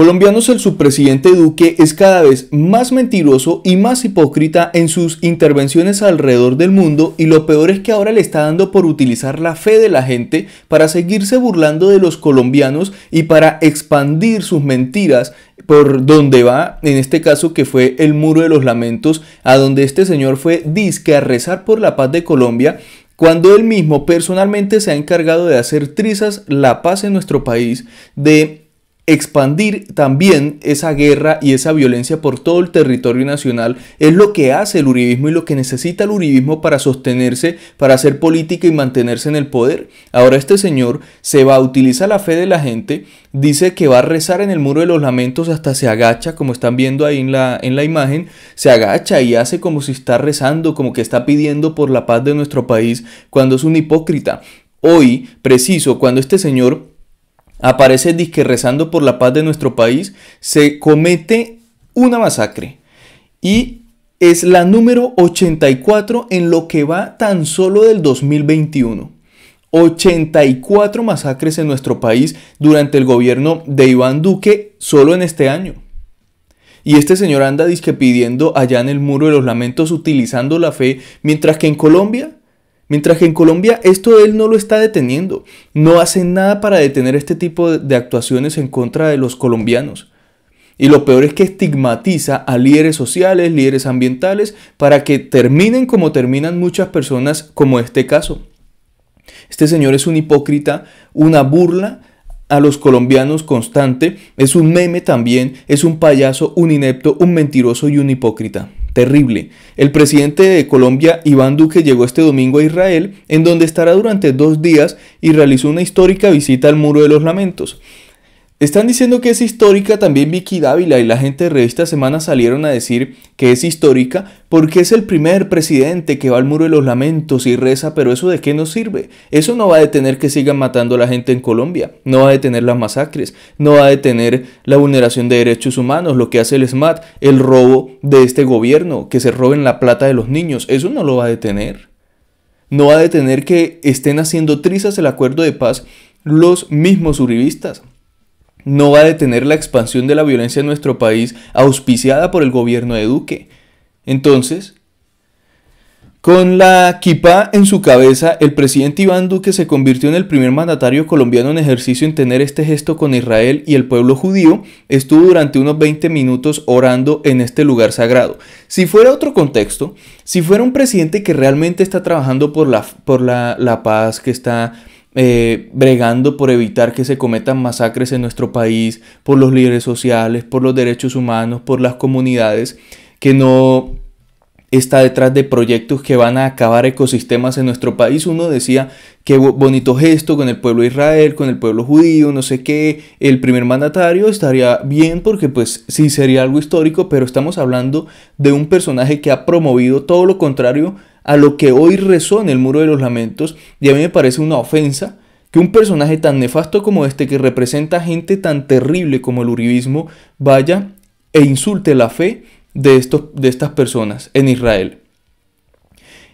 colombianos el subpresidente Duque es cada vez más mentiroso y más hipócrita en sus intervenciones alrededor del mundo y lo peor es que ahora le está dando por utilizar la fe de la gente para seguirse burlando de los colombianos y para expandir sus mentiras por donde va, en este caso que fue el Muro de los Lamentos, a donde este señor fue disque a rezar por la paz de Colombia cuando él mismo personalmente se ha encargado de hacer trizas la paz en nuestro país, de expandir también esa guerra y esa violencia por todo el territorio nacional es lo que hace el uribismo y lo que necesita el uribismo para sostenerse, para hacer política y mantenerse en el poder. Ahora este señor se va, a utilizar la fe de la gente, dice que va a rezar en el muro de los lamentos hasta se agacha, como están viendo ahí en la, en la imagen, se agacha y hace como si está rezando, como que está pidiendo por la paz de nuestro país, cuando es un hipócrita. Hoy, preciso, cuando este señor aparece disque rezando por la paz de nuestro país, se comete una masacre. Y es la número 84 en lo que va tan solo del 2021. 84 masacres en nuestro país durante el gobierno de Iván Duque solo en este año. Y este señor anda disque pidiendo allá en el muro de los lamentos utilizando la fe, mientras que en Colombia Mientras que en Colombia esto él no lo está deteniendo. No hace nada para detener este tipo de actuaciones en contra de los colombianos. Y lo peor es que estigmatiza a líderes sociales, líderes ambientales, para que terminen como terminan muchas personas como este caso. Este señor es un hipócrita, una burla a los colombianos constante, es un meme también, es un payaso, un inepto, un mentiroso y un hipócrita terrible. El presidente de Colombia, Iván Duque, llegó este domingo a Israel, en donde estará durante dos días y realizó una histórica visita al Muro de los Lamentos. Están diciendo que es histórica también Vicky Dávila y la gente de Revista Semana salieron a decir que es histórica porque es el primer presidente que va al muro de los lamentos y reza, pero eso de qué nos sirve? Eso no va a detener que sigan matando a la gente en Colombia, no va a detener las masacres, no va a detener la vulneración de derechos humanos, lo que hace el SMAT, el robo de este gobierno, que se roben la plata de los niños, eso no lo va a detener. No va a detener que estén haciendo trizas el acuerdo de paz los mismos uribistas, no va a detener la expansión de la violencia en nuestro país auspiciada por el gobierno de Duque. Entonces, con la quipa en su cabeza, el presidente Iván Duque se convirtió en el primer mandatario colombiano en ejercicio en tener este gesto con Israel y el pueblo judío. Estuvo durante unos 20 minutos orando en este lugar sagrado. Si fuera otro contexto, si fuera un presidente que realmente está trabajando por la, por la, la paz, que está eh, bregando por evitar que se cometan masacres en nuestro país, por los líderes sociales, por los derechos humanos, por las comunidades, que no está detrás de proyectos que van a acabar ecosistemas en nuestro país. Uno decía, qué bonito gesto con el pueblo de Israel, con el pueblo judío, no sé qué, el primer mandatario estaría bien porque pues sí sería algo histórico, pero estamos hablando de un personaje que ha promovido todo lo contrario a lo que hoy rezó en el Muro de los Lamentos y a mí me parece una ofensa que un personaje tan nefasto como este, que representa gente tan terrible como el Uribismo, vaya e insulte la fe de, de estas personas en Israel.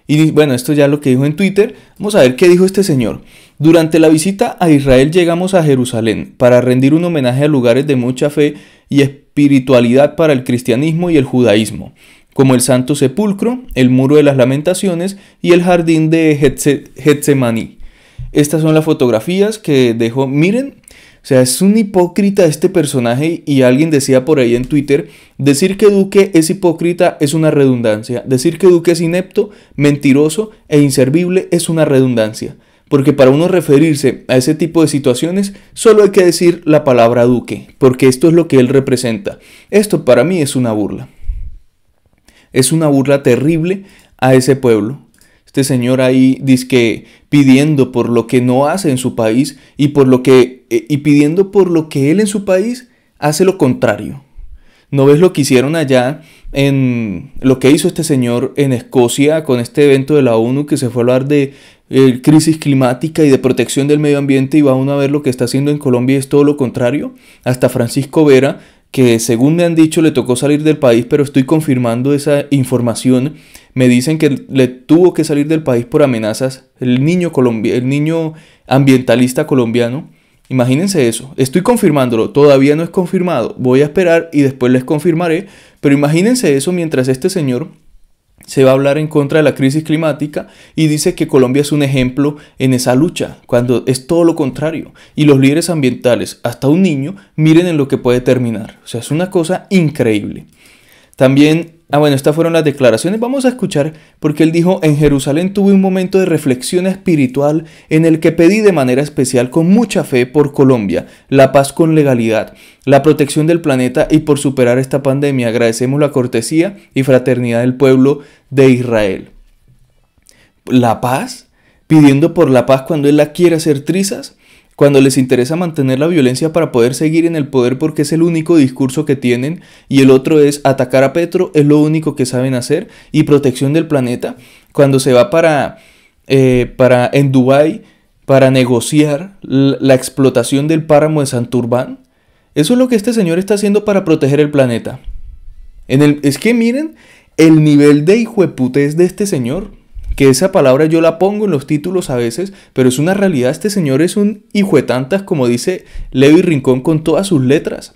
Y bueno, esto ya lo que dijo en Twitter. Vamos a ver qué dijo este señor. Durante la visita a Israel llegamos a Jerusalén para rendir un homenaje a lugares de mucha fe y espiritualidad para el cristianismo y el judaísmo como el Santo Sepulcro, el Muro de las Lamentaciones y el Jardín de Getsemaní. Estas son las fotografías que dejó. Miren, o sea, es un hipócrita este personaje y alguien decía por ahí en Twitter, decir que Duque es hipócrita es una redundancia, decir que Duque es inepto, mentiroso e inservible es una redundancia, porque para uno referirse a ese tipo de situaciones solo hay que decir la palabra Duque, porque esto es lo que él representa. Esto para mí es una burla. Es una burla terrible a ese pueblo. Este señor ahí dice que pidiendo por lo que no hace en su país y por lo que eh, y pidiendo por lo que él en su país hace lo contrario. ¿No ves lo que hicieron allá en lo que hizo este señor en Escocia con este evento de la ONU que se fue a hablar de eh, crisis climática y de protección del medio ambiente y va uno a ver lo que está haciendo en Colombia y es todo lo contrario? Hasta Francisco Vera que según me han dicho le tocó salir del país, pero estoy confirmando esa información. Me dicen que le tuvo que salir del país por amenazas el niño, el niño ambientalista colombiano. Imagínense eso. Estoy confirmándolo, todavía no es confirmado. Voy a esperar y después les confirmaré. Pero imagínense eso mientras este señor se va a hablar en contra de la crisis climática y dice que Colombia es un ejemplo en esa lucha, cuando es todo lo contrario. Y los líderes ambientales, hasta un niño, miren en lo que puede terminar. O sea, es una cosa increíble. También, ah bueno, estas fueron las declaraciones. Vamos a escuchar porque él dijo, en Jerusalén tuve un momento de reflexión espiritual en el que pedí de manera especial con mucha fe por Colombia, la paz con legalidad, la protección del planeta y por superar esta pandemia. Agradecemos la cortesía y fraternidad del pueblo de Israel. La paz, pidiendo por la paz cuando Él la quiere hacer trizas, cuando les interesa mantener la violencia para poder seguir en el poder porque es el único discurso que tienen y el otro es atacar a Petro, es lo único que saben hacer, y protección del planeta, cuando se va para, eh, para en Dubái para negociar la explotación del páramo de Santurbán. Eso es lo que este señor está haciendo para proteger el planeta. En el, es que miren el nivel de es de este señor, que esa palabra yo la pongo en los títulos a veces, pero es una realidad, este señor es un tantas como dice Levi Rincón con todas sus letras.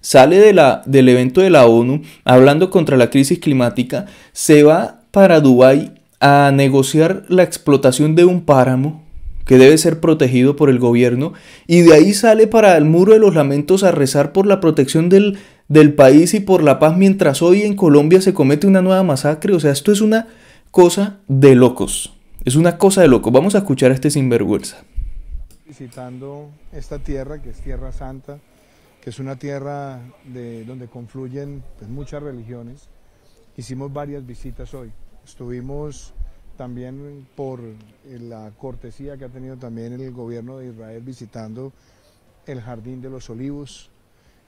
Sale del evento de la ONU hablando contra la crisis climática, se va para Dubái a negociar la explotación de un páramo que debe ser protegido por el gobierno, y de ahí sale para el muro de los lamentos a rezar por la protección del del país y por la paz mientras hoy en Colombia se comete una nueva masacre. O sea, esto es una cosa de locos. Es una cosa de locos. Vamos a escuchar a este sinvergüenza. Visitando esta tierra, que es Tierra Santa, que es una tierra de, donde confluyen pues, muchas religiones, hicimos varias visitas hoy. Estuvimos también por eh, la cortesía que ha tenido también el gobierno de Israel visitando el Jardín de los Olivos,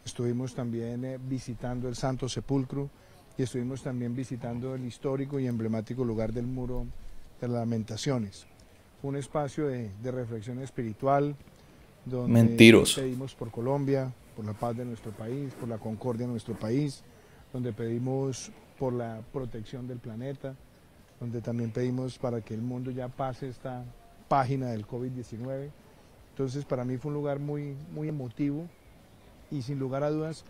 Estuvimos también eh, visitando el Santo Sepulcro y estuvimos también visitando el histórico y emblemático lugar del Muro de las Lamentaciones. Un espacio de, reflexión espiritual donde pedimos por Colombia, por la paz de nuestro país, por la concordia de nuestro país, donde pedimos por la protección del planeta, donde también pedimos para que el mundo ya pase esta página del COVID-19. Entonces para mí fue un lugar muy, muy emotivo y sin lugar a dudas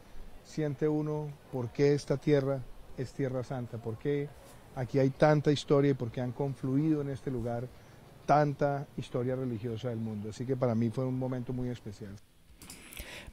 siente uno por qué esta tierra es tierra santa, por qué aquí hay tanta historia y por qué han confluido en este lugar tanta historia religiosa del mundo. Así que para mí fue un momento muy especial.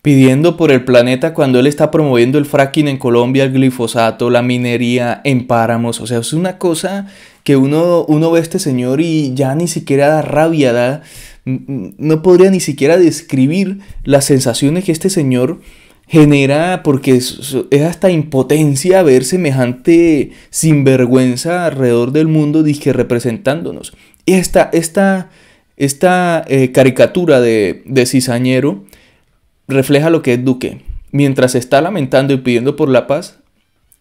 Pidiendo por el planeta cuando él está promoviendo el fracking en Colombia, el glifosato, la minería en páramos. O sea, es una cosa que uno, uno ve a este señor y ya ni siquiera da rabia, da, no podría ni siquiera describir las sensaciones que este señor genera porque es, hasta impotencia ver semejante sinvergüenza alrededor del mundo dije representándonos. Y esta, esta, esta eh, caricatura de, de cizañero refleja lo que es Duque. Mientras está lamentando y pidiendo por la paz,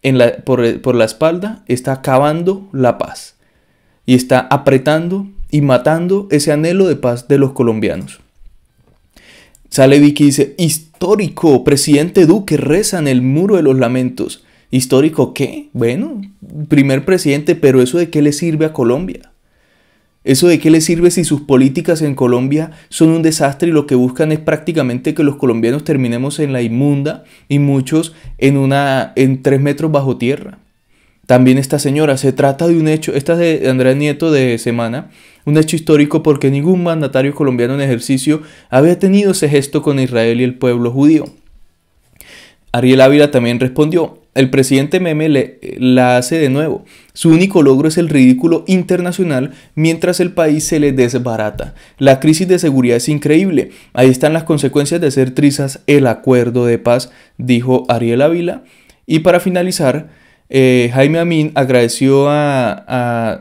en la, por, por la espalda está acabando la paz y está apretando y matando ese anhelo de paz de los colombianos. Sale Vicky y dice, histórico, presidente Duque reza en el muro de los lamentos. ¿Histórico qué? Bueno, primer presidente, pero eso de qué le sirve a Colombia. Eso de qué le sirve si sus políticas en Colombia son un desastre y lo que buscan es prácticamente que los colombianos terminemos en la inmunda y muchos en, una, en tres metros bajo tierra. También esta señora, se trata de un hecho, esta es de Andrés Nieto de Semana, un hecho histórico porque ningún mandatario colombiano en ejercicio había tenido ese gesto con Israel y el pueblo judío. Ariel Ávila también respondió, el presidente Meme le, la hace de nuevo. Su único logro es el ridículo internacional mientras el país se le desbarata. La crisis de seguridad es increíble. Ahí están las consecuencias de hacer trizas el acuerdo de paz, dijo Ariel Ávila. Y para finalizar, eh, Jaime Amin agradeció a, a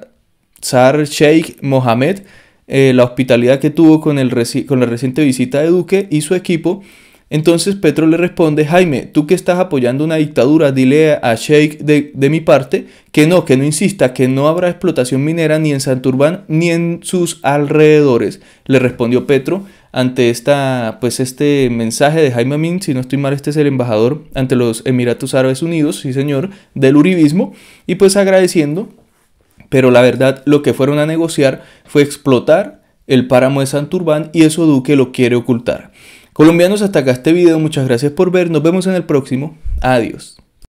Sheikh Mohamed eh, la hospitalidad que tuvo con, la reciente visita de Duque y su equipo. Entonces Petro le responde, Jaime, tú que estás apoyando una dictadura, dile a Sheikh de, de, mi parte que no, que no insista, que no habrá explotación minera ni en Santurbán ni en sus alrededores, le respondió Petro ante esta, pues este mensaje de Jaime Amin, si no estoy mal, este es el embajador ante los Emiratos Árabes Unidos, sí señor, del Uribismo, y pues agradeciendo, pero la verdad lo que fueron a negociar fue explotar el páramo de Santurbán y eso Duque lo quiere ocultar. Colombianos, hasta acá este video, muchas gracias por ver, nos vemos en el próximo, adiós.